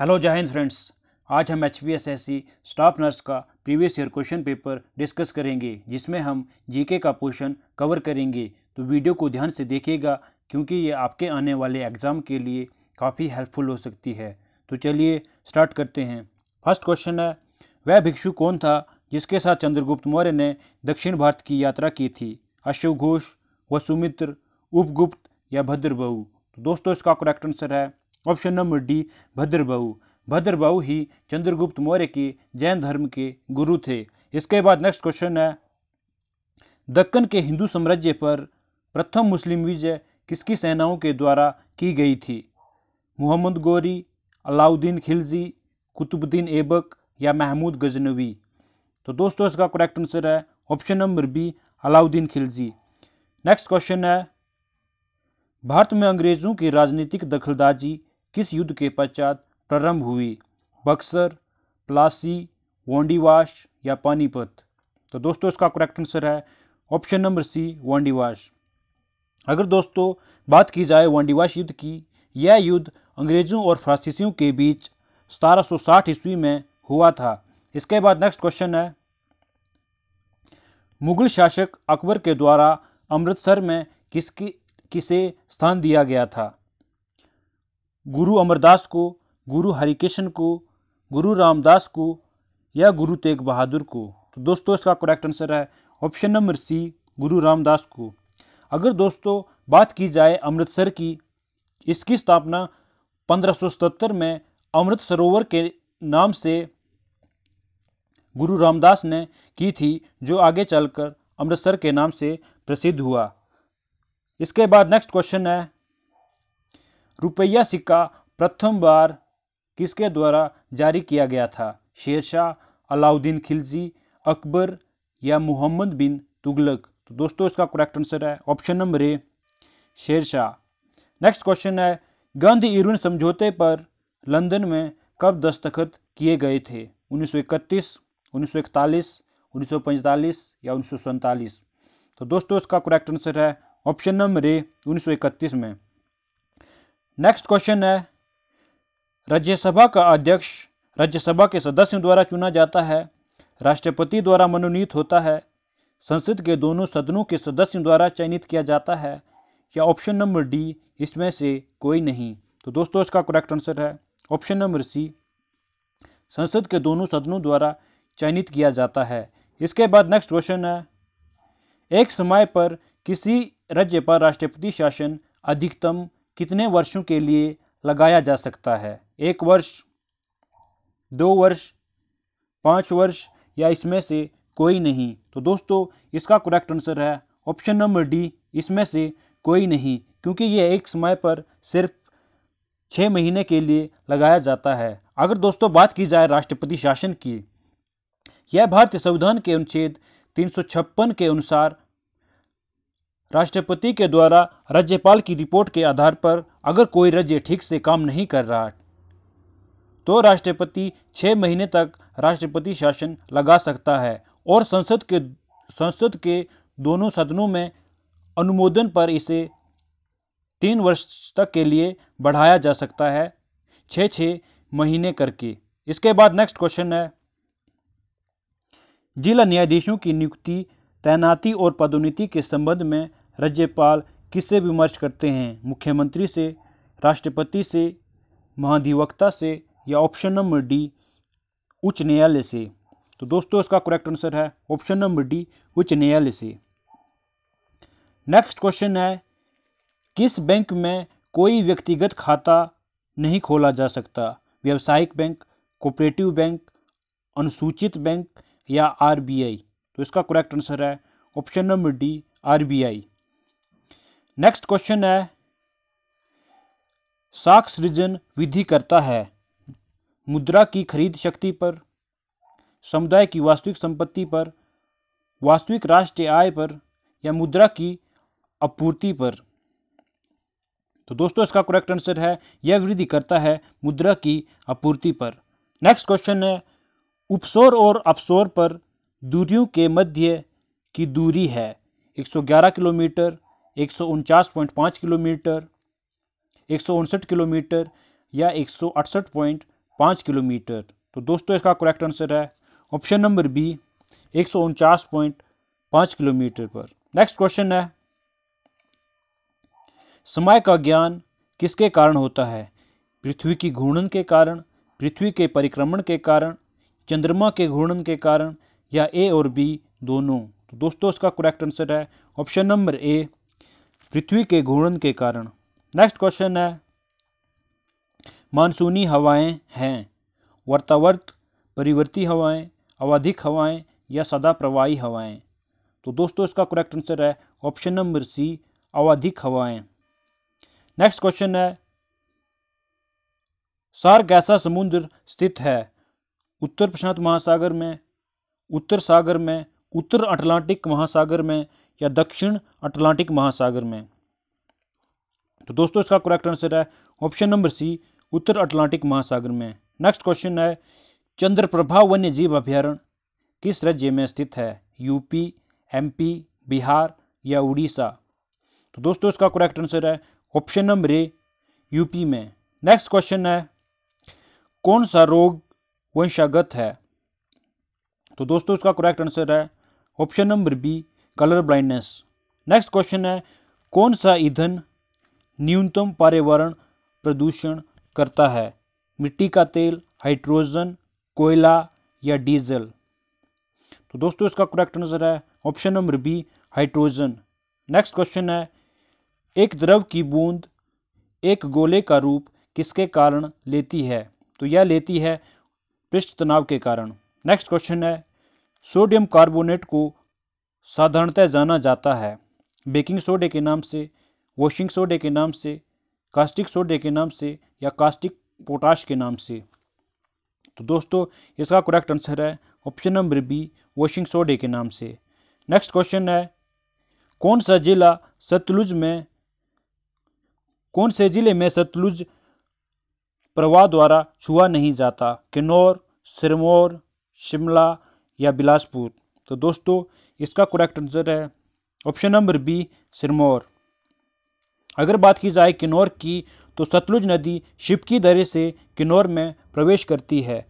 hello जय Hind friends आज हम H P S staff nurse का previous year question paper discuss करेंगे जिसमें हम जीके का पोर्शन कवर करेंगे तो वीडियो को ध्यान से देखिएगा क्योंकि ये आपके आने वाले एग्ज़ाम के लिए काफ़ी हेल्पफुल हो सकती है तो चलिए स्टार्ट करते हैं फर्स्ट क्वेश्चन है वह भिक्षु कौन था जिसके साथ चंद्रगुप्त मौर्य ने दक्षिण भारत की यात्रा की थी अशोक घोष वसुमित्र उपगुप्त या भद्रबहू तो दोस्तों इसका करेक्ट आंसर है option number D Bhadrabahu Bhadrabahu ही चंद्रगुप्त मौर्य के जैन धर्म के गुरु थे इसके बाद नेक्स्ट क्वेश्चन है दक्कन के हिंदू साम्राज्य पर प्रथम मुस्लिम विजय किसकी सेनाओं के द्वारा की गई थी मोहम्मद गौरी अलाउद्दीन खिलजी कुतुबुद्दीन ऐबक या महमूद गजनवी तो दोस्तों इसका करेक्ट आंसर है option number B Alauddin Khilji next question है भारत में अंग्रेज़ों की राजनीतिक दखलदाजी किस युद्ध के पश्चात प्रारंभ हुई बक्सर प्लासी वोंडीवाश या पानीपत तो दोस्तों इसका करेक्ट आंसर है ऑप्शन नंबर सी वोंडीवाश अगर दोस्तों बात की जाए वोंडीवाश युद्ध की यह युद्ध अंग्रेज़ों और फ्रांसीसियों के बीच साठ ईस्वी में हुआ था इसके बाद नेक्स्ट क्वेश्चन है मुगल शासक अकबर के द्वारा अमृतसर में किसकी किसे स्थान दिया गया था गुरु अमरदास को गुरु हरिकृष्ण को गुरु रामदास को या गुरु तेग बहादुर को तो दोस्तों इसका करेक्ट आंसर है option number C Guru Ramdas को अगर दोस्तों बात की जाए अमृतसर की इसकी स्थापना 1577 में अमृत सरोवर के नाम से गुरु रामदास ने की थी जो आगे चलकर अमृतसर के नाम से प्रसिद्ध हुआ इसके बाद नेक्स्ट क्वेश्चन है रुपया सिक्का प्रथम बार किसके द्वारा जारी किया गया था शेरशाह अलाउद्दीन खिलजी अकबर या मोहम्मद बिन तुगलक तो दोस्तों इसका करेक्ट आंसर है option number A Sher Shah next question है गांधी इरुन समझौते पर लंदन में कब दस्तखत किए गए थे 1931, 1941, 1945 या उन्नीस तो दोस्तों इसका करेक्ट आंसर है ऑप्शन नंबर ए 1931 में नेक्स्ट क्वेश्चन है राज्यसभा का अध्यक्ष राज्यसभा के सदस्यों द्वारा चुना जाता है राष्ट्रपति द्वारा मनोनीत होता है संसद के दोनों सदनों के सदस्यों द्वारा चयनित किया जाता है या ऑप्शन नंबर डी इसमें से कोई नहीं तो दोस्तों इसका करेक्ट आंसर है ऑप्शन नंबर सी संसद के दोनों सदनों द्वारा चयनित किया जाता है इसके बाद नेक्स्ट क्वेश्चन है एक समय पर किसी राज्य पर राष्ट्रपति शासन अधिकतम कितने वर्षों के लिए लगाया जा सकता है एक वर्ष दो वर्ष पाँच वर्ष या इसमें से कोई नहीं तो दोस्तों इसका करेक्ट आंसर है ऑप्शन नंबर डी इसमें से कोई नहीं क्योंकि यह एक समय पर सिर्फ छः महीने के लिए लगाया जाता है अगर दोस्तों बात की जाए राष्ट्रपति शासन की यह भारतीय संविधान के अनुच्छेद तीन के अनुसार राष्ट्रपति के द्वारा राज्यपाल की रिपोर्ट के आधार पर अगर कोई राज्य ठीक से काम नहीं कर रहा तो राष्ट्रपति छः महीने तक राष्ट्रपति शासन लगा सकता है और संसद के संसद के दोनों सदनों में अनुमोदन पर इसे तीन वर्ष तक के लिए बढ़ाया जा सकता है छः छः महीने करके इसके बाद नेक्स्ट क्वेश्चन है जिला न्यायाधीशों की नियुक्ति तैनाती और पदोन्नति के संबंध में राज्यपाल किससे विमर्श करते हैं मुख्यमंत्री से राष्ट्रपति से महाधिवक्ता से या ऑप्शन नंबर डी उच्च न्यायालय से तो दोस्तों इसका करेक्ट आंसर है ऑप्शन नंबर डी उच्च न्यायालय से नेक्स्ट क्वेश्चन है किस बैंक में कोई व्यक्तिगत खाता नहीं खोला जा सकता व्यावसायिक बैंक कोऑपरेटिव बैंक अनुसूचित बैंक या आरबीआई तो इसका करेक्ट आंसर है option number D RBI next question है साक्ष सृजन विधि करता है मुद्रा की खरीद शक्ति पर समुदाय की वास्तविक संपत्ति पर वास्तविक राष्ट्रीय आय पर या मुद्रा की आपूर्ति पर तो दोस्तों इसका करेक्ट आंसर है यह वृद्धि करता है मुद्रा की आपूर्ति पर नेक्स्ट क्वेश्चन है उपसोर और अपसोर पर दूरियों के मध्य की दूरी है 111 किलोमीटर एक किलोमीटर एक किलोमीटर या एक किलोमीटर तो दोस्तों इसका करेक्ट आंसर है ऑप्शन नंबर बी एक किलोमीटर पर नेक्स्ट क्वेश्चन है समय का ज्ञान किसके कारण होता है पृथ्वी की घूर्णन के कारण पृथ्वी के परिक्रमण के कारण चंद्रमा के घूर्णन के कारण या ए और बी दोनों तो दोस्तों इसका करेक्ट आंसर है ऑप्शन नंबर ए पृथ्वी के घूर्णन के कारण नेक्स्ट क्वेश्चन है मानसूनी हवाएं हैं वर्तावर्त परिवर्ती हवाएं अवाधिक हवाएं या सदा प्रवाही हवाएं तो दोस्तों इसका करेक्ट आंसर है ऑप्शन नंबर सी अवाधिक हवाएं नेक्स्ट क्वेश्चन है सार कैसा समुद्र स्थित है उत्तर प्रशांत महासागर में उत्तर सागर में उत्तर अटलांटिक महासागर में या दक्षिण अटलांटिक महासागर में तो दोस्तों इसका करेक्ट आंसर है ऑप्शन नंबर सी उत्तर अटलांटिक महासागर में नेक्स्ट क्वेश्चन है चंद्रप्रभा वन्य जीव अभ्यारण्य किस राज्य में स्थित है यूपी एमपी बिहार या उड़ीसा तो दोस्तों इसका करेक्ट आंसर है ऑप्शन नंबर ए यूपी में नेक्स्ट क्वेश्चन है कौन सा रोग वंशागत है तो दोस्तों इसका करेक्ट आंसर है option number B colour blindness next question है कौन सा ईंधन न्यूनतम पर्यावरण प्रदूषण करता है मिट्टी का तेल हाइड्रोजन कोयला या डीजल तो दोस्तों इसका करेक्ट आंसर है option number B hydrogen next question है एक द्रव की बूंद एक गोले का रूप किसके कारण लेती है तो यह लेती है पृष्ठ तनाव के कारण नेक्स्ट क्वेश्चन है सोडियम कार्बोनेट को साधारणतः जाना जाता है बेकिंग सोडे के नाम से वॉशिंग सोडे के नाम से कास्टिक सोडे के नाम से या कास्टिक पोटाश के नाम से तो दोस्तों इसका करेक्ट आंसर है ऑप्शन नंबर बी वॉशिंग सोडे के नाम से नेक्स्ट क्वेश्चन है कौन सा जिला सतलुज में कौन से जिले में सतलुज प्रवाह द्वारा छुआ नहीं जाता किन्नौर सिरमौर शिमला या बिलासपुर तो दोस्तों इसका करेक्ट आंसर है ऑप्शन नंबर बी सिरमौर अगर बात की जाए किन्नौर की तो सतलुज नदी शिव की दरे से किन्नौर में प्रवेश करती है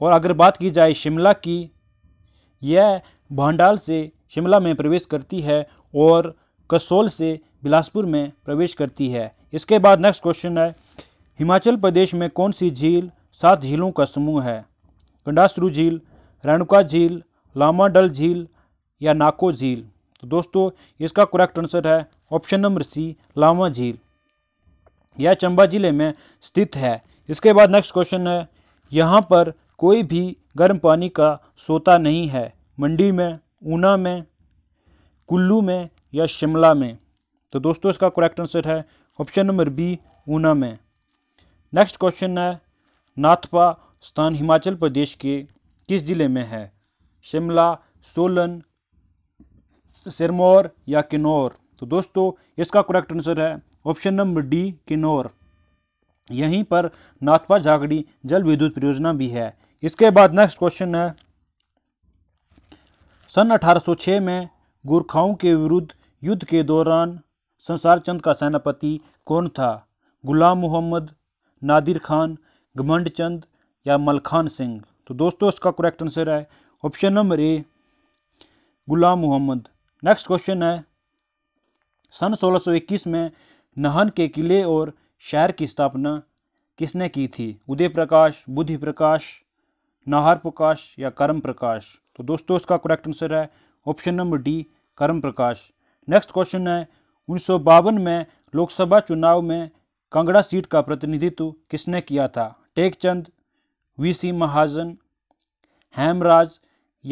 और अगर बात की जाए शिमला की यह भांडाल से शिमला में प्रवेश करती है और कसोल से बिलासपुर में प्रवेश करती है इसके बाद नेक्स्ट क्वेश्चन है हिमाचल प्रदेश में कौन सी झील सात झीलों का समूह है गंडास्रू झील रेणुका झील लामाडल झील या नाको झील तो दोस्तों इसका करेक्ट आंसर है ऑप्शन नंबर सी लामा झील यह चंबा जिले में स्थित है इसके बाद नेक्स्ट क्वेश्चन है यहाँ पर कोई भी गर्म पानी का सोता नहीं है मंडी में ऊना में कुल्लू में या शिमला में तो दोस्तों इसका करेक्ट आंसर है ऑप्शन नंबर बी ऊना में नेक्स्ट क्वेश्चन है नाथपा स्थान हिमाचल प्रदेश के किस ज़िले में है शिमला सोलन तो सिरमौर या किन्नौर तो दोस्तों इसका करेक्ट आंसर है ऑप्शन नंबर डी किन्नौर यहीं पर नाथपा झागड़ी जल विद्युत परियोजना भी है इसके बाद नेक्स्ट क्वेश्चन है सन 1806 में गुरखाओं के विरुद्ध युद्ध के दौरान संसार चंद का सेनापति कौन था गुलाम मोहम्मद नादिर खान घमंड चंद या मलखान सिंह तो दोस्तों इसका करेक्ट आंसर है option number A Ghulam Mohammad next question है सन 1621 में नहन के किले और शहर की स्थापना किसने की थी उदय प्रकाश बुद्धि प्रकाश नाहर प्रकाश या करम प्रकाश तो दोस्तों इसका करेक्ट आंसर है option number D Karam Prakash next question है उन्नीस में लोकसभा चुनाव में कांगड़ा सीट का प्रतिनिधित्व किसने किया था टेकचंद वी सी महाजन हेमराज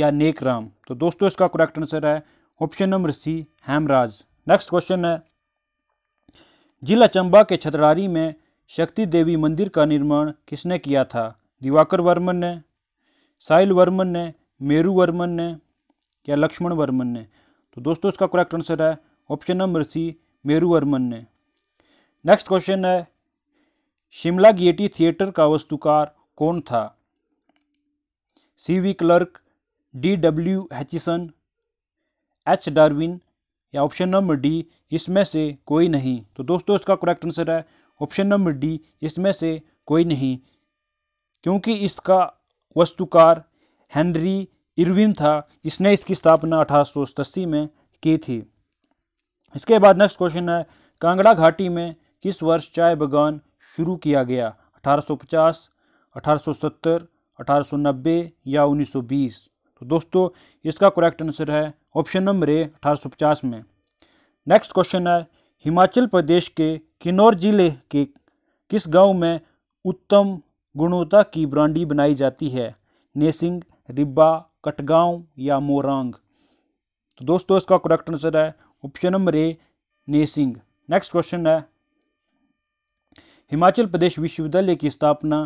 या नेकराम तो दोस्तों इसका करेक्ट आंसर है option number C Hemraj next question है जिला चंबा के छतरारी में शक्ति देवी मंदिर का निर्माण किसने किया था दिवाकर वर्मन ने साहिल वर्मन ने मेरू वर्मन ने या लक्ष्मण वर्मन ने तो दोस्तों इसका करेक्ट आंसर है option number C Meru Varman ने नेक्स्ट क्वेश्चन है शिमला गेटी थिएटर का वस्तुकार कौन था C V Clark D W Hutchison H Darwin या ऑप्शन नंबर डी इसमें से कोई नहीं तो दोस्तों इसका करेक्ट आंसर है ऑप्शन नंबर डी इसमें से कोई नहीं क्योंकि इसका वस्तुकार हेनरी इरविन था इसने इसकी स्थापना अठारह में की थी इसके बाद नेक्स्ट क्वेश्चन है कांगड़ा घाटी में किस वर्ष चाय बगान शुरू किया गया 1850, 1870, 1890 या 1920 तो दोस्तों इसका करेक्ट आंसर है ऑप्शन नंबर ए अठारह सौ पचास में नेक्स्ट क्वेश्चन है हिमाचल प्रदेश के किन्नौर जिले के किस गांव में उत्तम गुणवत्ता की ब्रांडी बनाई जाती है नेसिंग रिब्बा कटगांव या मोरांग तो दोस्तों इसका करेक्ट आंसर है option number A Nesang next question है हिमाचल प्रदेश विश्वविद्यालय की स्थापना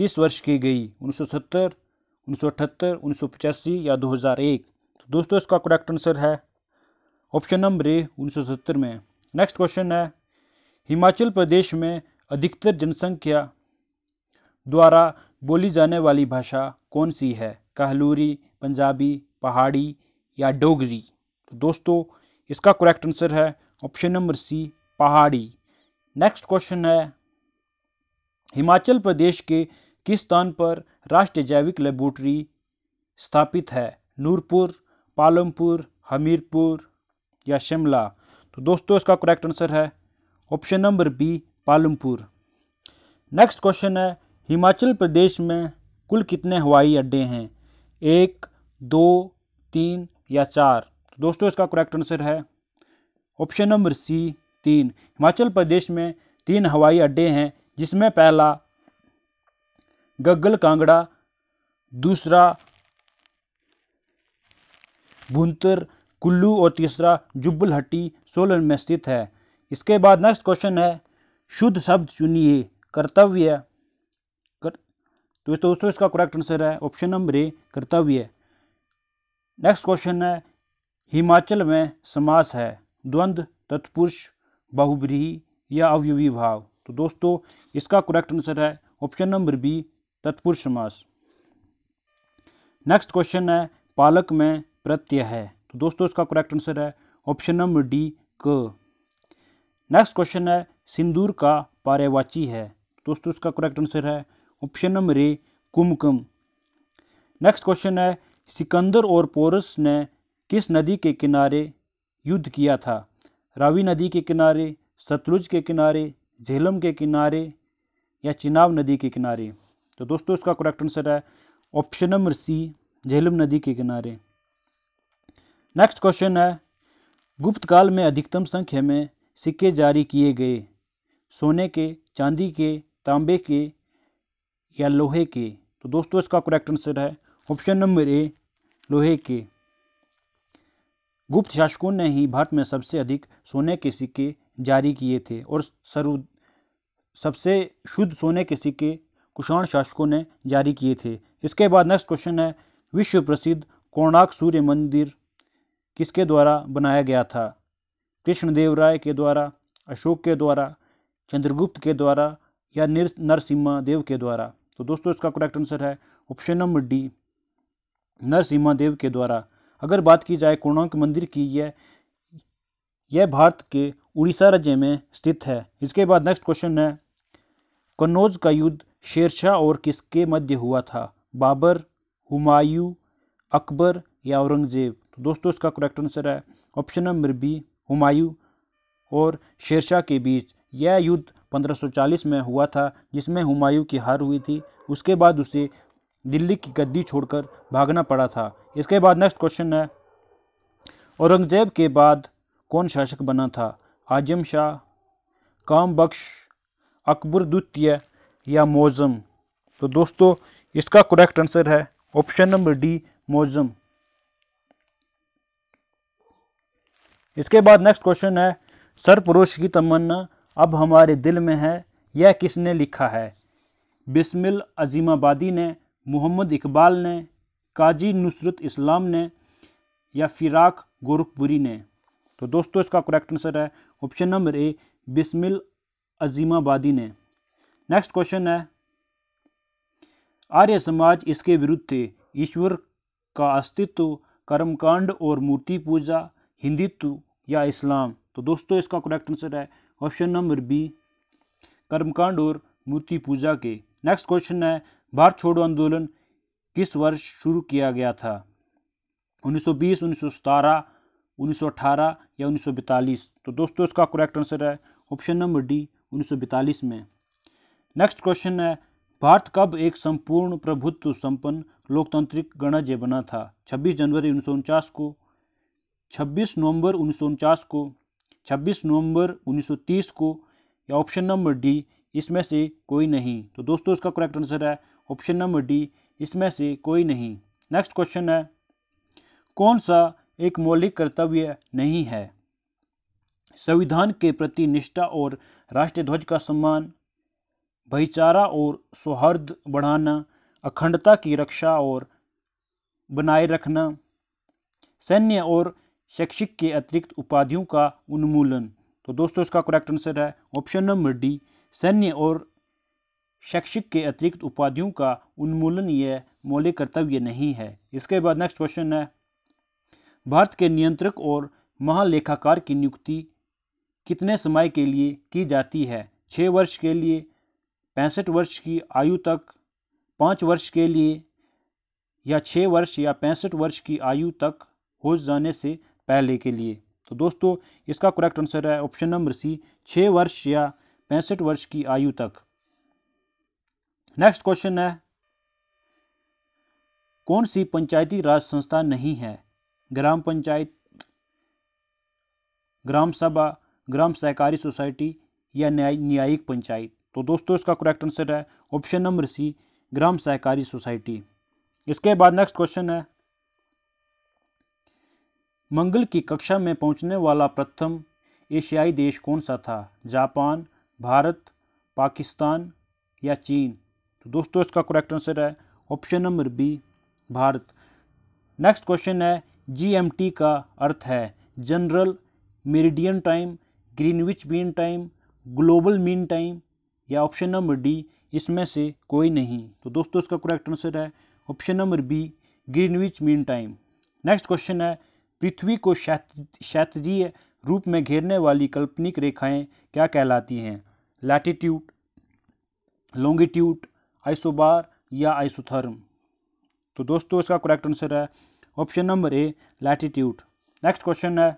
किस वर्ष की गई उन्नीस सौ सत्तर उन्नीस सौ अठहत्तर उन्नीस सौ पचासी या दो हज़ार एक तो दोस्तों इसका करेक्ट आंसर है ऑप्शन नंबर ए उन्नीस में नेक्स्ट क्वेश्चन है हिमाचल प्रदेश में अधिकतर जनसंख्या द्वारा बोली जाने वाली भाषा कौन सी है कहलूरी पंजाबी पहाड़ी या डोगरी तो दोस्तों इसका करेक्ट आंसर है option number C Pahari next question है हिमाचल प्रदेश के किस स्थान पर राष्ट्रीय जैविक लेबोरेटरी स्थापित है नूरपुर पालमपुर हमीरपुर या शिमला तो दोस्तों इसका करेक्ट आंसर है option number B Palampur next question है हिमाचल प्रदेश में कुल कितने हवाई अड्डे हैं एक दो तीन या चार तो दोस्तों इसका करेक्ट आंसर है ऑप्शन नंबर सी तीन हिमाचल प्रदेश में तीन हवाई अड्डे हैं जिसमें पहला गग्गल कांगड़ा दूसरा भुंतर कुल्लू और तीसरा हट्टी सोलन में स्थित है इसके बाद नेक्स्ट क्वेश्चन है शुद्ध शब्द चुनिए कर्तव्य कर तो दोस्तों इसका करेक्ट आंसर है ऑप्शन नंबर ए कर्तव्य नेक्स्ट क्वेश्चन है हिमाचल में समास है द्वंद्व तत्पुरुष बहुब्रीही या अवयवी भाव तो दोस्तों इसका करेक्ट आंसर है ऑप्शन नंबर बी तत्पुरुष समास नेक्स्ट क्वेश्चन है पालक में प्रत्यय है तो दोस्तों इसका करेक्ट आंसर है ऑप्शन नंबर डी क नेक्स्ट क्वेश्चन है सिंदूर का पारेवाची है दोस्तों इसका करेक्ट आंसर है ऑप्शन नंबर ए कुमकुम नेक्स्ट क्वेश्चन है सिकंदर और पोरस ने किस नदी के किनारे युद्ध किया था रावी नदी के किनारे सतलुज के किनारे झेलम के किनारे या चिनाब नदी के किनारे तो दोस्तों इसका करेक्ट आंसर है ऑप्शन नंबर सी झेलम नदी के किनारे नेक्स्ट क्वेश्चन है गुप्त काल में अधिकतम संख्या में सिक्के जारी किए गए सोने के चांदी के तांबे के या लोहे के तो दोस्तों इसका करेक्ट आंसर है ऑप्शन नंबर ए लोहे के गुप्त शासकों ने ही भारत में सबसे अधिक सोने के सिक्के जारी किए थे और सर्व सबसे शुद्ध सोने के सिक्के कुषाण शासकों ने जारी किए थे इसके बाद नेक्स्ट क्वेश्चन है विश्व प्रसिद्ध कोणार्क सूर्य मंदिर किसके द्वारा बनाया गया था कृष्णदेव राय के द्वारा अशोक के द्वारा चंद्रगुप्त के द्वारा या निर नरसिम्हा देव के द्वारा तो दोस्तों इसका करेक्ट आंसर है option number D Narasimha Dev के द्वारा अगर बात की जाए कोणार्क मंदिर की यह यह भारत के उड़ीसा राज्य में स्थित है इसके बाद नेक्स्ट क्वेश्चन है कन्नौज का युद्ध शेरशाह और किसके मध्य हुआ था बाबर हुमायूं अकबर या औरंगजेब तो दोस्तों इसका करेक्ट आंसर है ऑप्शन नंबर बी हुमायूं और शेरशाह के बीच यह युद्ध 1540 में हुआ था जिसमें हुमायूं की हार हुई थी उसके बाद उसे दिल्ली की गद्दी छोड़कर भागना पड़ा था इसके बाद नेक्स्ट क्वेश्चन है औरंगजेब के बाद कौन शासक बना था आजम शाह काम बख्श अकबर द्वितीय या मौजम तो दोस्तों इसका करेक्ट आंसर है ऑप्शन नंबर डी मौजम इसके बाद नेक्स्ट क्वेश्चन है सरपुरुष की तमन्ना अब हमारे दिल में है यह किसने लिखा है बिस्मिल अजीमाबादी ने मोहम्मद इकबाल ने काजी नुसरत इस्लाम ने या फिराक गोरखपुरी ने तो दोस्तों इसका करेक्ट आंसर है option number A Bismil Azimabadi ने नेक्स्ट क्वेश्चन है आर्य समाज इसके विरुद्ध थे ईश्वर का अस्तित्व कर्मकांड और मूर्ति पूजा हिंदुत्व या इस्लाम तो दोस्तों इसका करेक्ट आंसर है ऑप्शन नंबर बी कर्मकांड और मूर्ति पूजा के नेक्स्ट क्वेश्चन है भारत छोड़ो आंदोलन किस वर्ष शुरू किया गया था 1920, 1917, 1918 या 1942 तो दोस्तों इसका करेक्ट आंसर है ऑप्शन नंबर डी 1942 में नेक्स्ट क्वेश्चन है भारत कब एक संपूर्ण प्रभुत्व संपन्न लोकतांत्रिक गणराज्य बना था 26 जनवरी उन्नीस को 26 नवंबर उन्नीस को 26 नवंबर 1930 को या ऑप्शन नंबर डी इसमें से कोई नहीं तो दोस्तों इसका करेक्ट आंसर है ऑप्शन नंबर डी इसमें से कोई नहीं नेक्स्ट क्वेश्चन है कौन सा एक मौलिक कर्तव्य नहीं है संविधान के प्रति निष्ठा और राष्ट्रीय ध्वज का सम्मान भाईचारा और सौहार्द बढ़ाना अखंडता की रक्षा और बनाए रखना सैन्य और शैक्षिक के अतिरिक्त उपाधियों का उन्मूलन तो दोस्तों इसका करेक्ट आंसर है ऑप्शन नंबर डी सैन्य और शैक्षिक के अतिरिक्त उपाधियों का उन्मूलन यह मौलिक कर्तव्य नहीं है इसके बाद नेक्स्ट क्वेश्चन है भारत के नियंत्रक और महालेखाकार की नियुक्ति कितने समय के लिए की जाती है छः वर्ष के लिए पैंसठ वर्ष की आयु तक पाँच वर्ष के लिए या छः वर्ष या पैंसठ वर्ष की आयु तक हो जाने से पहले के लिए तो दोस्तों इसका करेक्ट आंसर है ऑप्शन नंबर सी छः वर्ष या पैंसठ वर्ष की आयु तक नेक्स्ट क्वेश्चन है कौन सी पंचायती राज संस्था नहीं है ग्राम पंचायत ग्राम सभा ग्राम सहकारी सोसाइटी या न्याय न्यायिक पंचायत तो दोस्तों इसका करेक्ट आंसर है ऑप्शन नंबर सी ग्राम सहकारी सोसाइटी इसके बाद नेक्स्ट क्वेश्चन है मंगल की कक्षा में पहुंचने वाला प्रथम एशियाई देश कौन सा था जापान भारत पाकिस्तान या चीन तो दोस्तों इसका करेक्ट आंसर है option number B Bharat next question है जीएमटी का अर्थ है general meridian time Greenwich mean time global mean time या ऑप्शन नंबर डी इसमें से कोई नहीं तो दोस्तों इसका करेक्ट आंसर है option number B Greenwich mean time next question है पृथ्वी को क्षैतजीय रूप में घेरने वाली काल्पनिक रेखाएं क्या कहलाती हैं लैटिट्यूड लॉन्गिट्यूड आइसोबार या आइसोथर्म तो दोस्तों इसका करेक्ट आंसर है option number A latitude next question है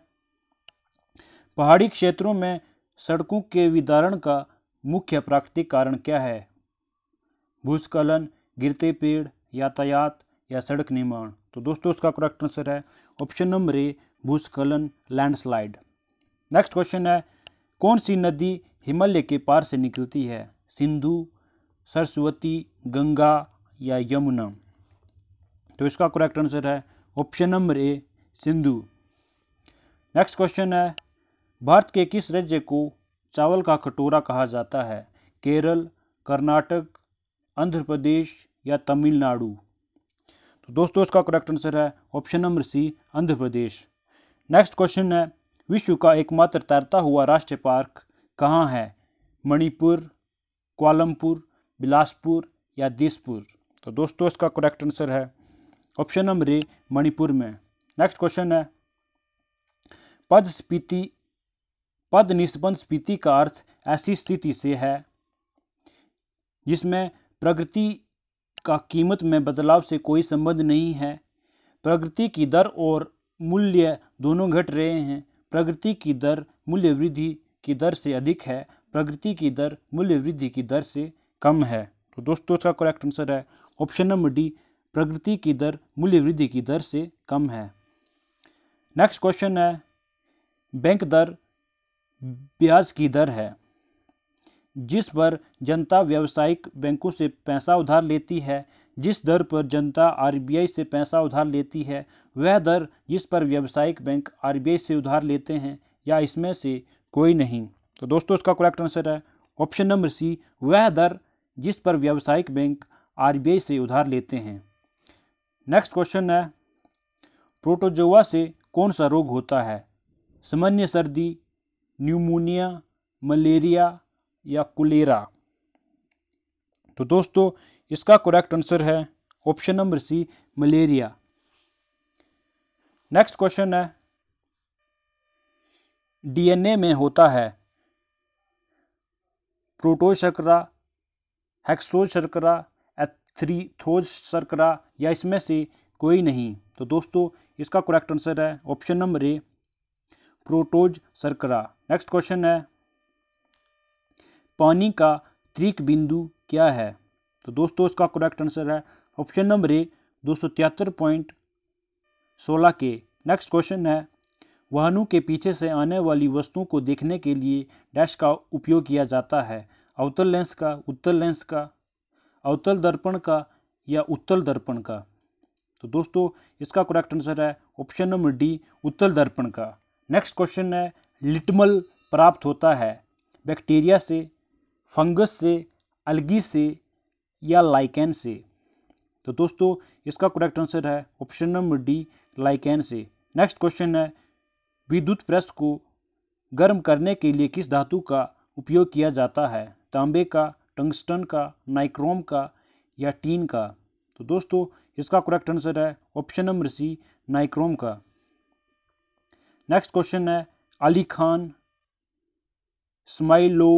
पहाड़ी क्षेत्रों में सड़कों के विदारण का मुख्य प्राकृतिक कारण क्या है भूस्खलन गिरते पेड़ यातायात या सड़क निर्माण तो दोस्तों उसका करेक्ट आंसर है ऑप्शन नंबर ए भूस्खलन लैंडस्लाइड नेक्स्ट क्वेश्चन है कौन सी नदी हिमालय के पार से निकलती है सिंधु सरस्वती गंगा या यमुना तो इसका करेक्ट आंसर है option number A Sindhu next question है भारत के किस राज्य को चावल का कटोरा कहा जाता है केरल कर्नाटक आंध्र प्रदेश या तमिलनाडु तो दोस्तों इसका करेक्ट आंसर है option number C Andhra Pradesh next question है विश्व का एकमात्र तैरता हुआ राष्ट्रीय पार्क कहाँ है मणिपुर कोलमपुर बिलासपुर या देशपुर तो दोस्तों इसका करेक्ट आंसर है ऑप्शन नंबर ए मणिपुर में नेक्स्ट क्वेश्चन है पद स्पीति पद निष्पन्न स्पीति का अर्थ ऐसी स्थिति से है जिसमें प्रगति का कीमत में बदलाव से कोई संबंध नहीं है प्रगति की दर और मूल्य दोनों घट रहे हैं प्रगति की दर मूल्य वृद्धि की दर से अधिक है प्रगति की दर मूल्य वृद्धि की दर से कम है तो दोस्तों इसका करेक्ट आंसर है ऑप्शन नंबर डी प्रगति की दर मूल्य वृद्धि की दर से कम है नेक्स्ट क्वेश्चन है बैंक दर ब्याज की दर है जिस पर जनता व्यावसायिक बैंकों से पैसा उधार लेती है जिस दर पर जनता आरबीआई से पैसा उधार लेती है वह दर जिस पर व्यावसायिक बैंक आरबीआई से उधार लेते हैं या इसमें से कोई नहीं तो दोस्तों इसका करेक्ट आंसर है ऑप्शन नंबर सी वह दर जिस पर व्यावसायिक बैंक आर से उधार लेते हैं नेक्स्ट क्वेश्चन है प्रोटोजोआ से कौन सा रोग होता है सामान्य सर्दी न्यूमोनिया मलेरिया या कुलेरा तो दोस्तों इसका करेक्ट आंसर है option number C malaria next question है डीएनए में होता है प्रोटो शर्करा हेक्सो शर्करा एथ्रीथोज शर्करा या इसमें से कोई नहीं तो दोस्तों इसका करेक्ट आंसर है ऑप्शन नंबर ए प्रोटोज शर्करा नेक्स्ट क्वेश्चन है पानी का त्रिक बिंदु क्या है तो दोस्तों इसका करेक्ट आंसर है ऑप्शन नंबर ए दो सौ तिहत्तर पॉइंट सोलह के नेक्स्ट क्वेश्चन है वाहनों के पीछे से आने वाली वस्तुओं को देखने के लिए डैश का उपयोग किया जाता है अवतल लेंस का उत्तल लेंस का अवतल दर्पण का या उत्तल दर्पण का तो दोस्तों इसका करेक्ट आंसर है ऑप्शन नंबर डी उत्तल दर्पण का नेक्स्ट क्वेश्चन है लिटमल प्राप्त होता है बैक्टीरिया से फंगस से अलगी से या लाइकैन से तो दोस्तों इसका करेक्ट आंसर है ऑप्शन नंबर डी लाइकैन से नेक्स्ट क्वेश्चन है विद्युत प्रेस को गर्म करने के लिए किस धातु का उपयोग किया जाता है तांबे का टंगस्टन का नाइक्रोम का या टीन का तो दोस्तों इसका करेक्ट आंसर है ऑप्शन नंबर सी नाइक्रोम का नेक्स्ट क्वेश्चन है अली खान स्माइलो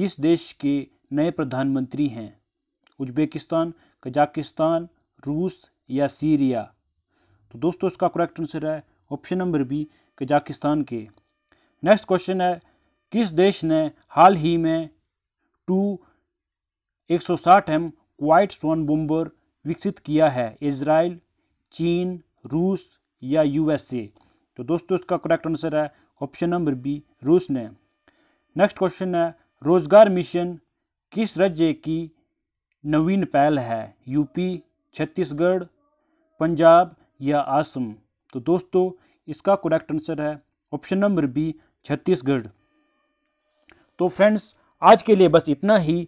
किस देश के नए प्रधानमंत्री हैं उज्बेकिस्तान कजाकिस्तान रूस या सीरिया तो दोस्तों इसका करेक्ट आंसर है ऑप्शन नंबर बी कजाकिस्तान के नेक्स्ट क्वेश्चन है किस देश ने हाल ही में Tu 160 M white swan bomber विकसित किया है इसराइल चीन रूस या यूएसए तो दोस्तों इसका करेक्ट आंसर है ऑप्शन नंबर बी रूस ने नेक्स्ट क्वेश्चन है रोजगार मिशन किस राज्य की नवीन पहल है यूपी छत्तीसगढ़ पंजाब या आसम तो दोस्तों इसका करेक्ट आंसर है ऑप्शन नंबर बी छत्तीसगढ़ तो फ्रेंड्स आज के लिए बस इतना ही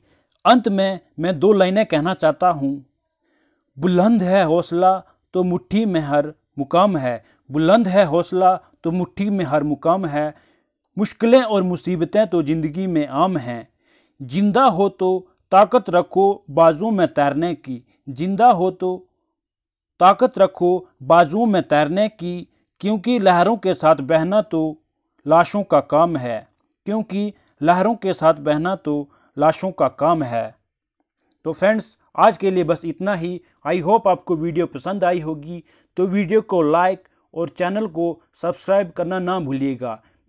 अंत में मैं दो लाइनें कहना चाहता हूँ बुलंद है हौसला तो मुट्ठी में हर मुकाम है बुलंद है हौसला तो मुट्ठी में हर मुकाम है मुश्किलें और मुसीबतें तो ज़िंदगी में आम हैं जिंदा हो तो ताकत रखो बाजुओं में तैरने की जिंदा हो तो ताकत रखो बाजुओं में तैरने की क्योंकि लहरों के साथ बहना तो लाशों का काम है क्योंकि लहरों के साथ बहना तो लाशों का काम है तो फ्रेंड्स आज के लिए बस इतना ही आई होप आपको वीडियो पसंद आई होगी तो वीडियो को लाइक और चैनल को सब्सक्राइब करना ना भूलिएगा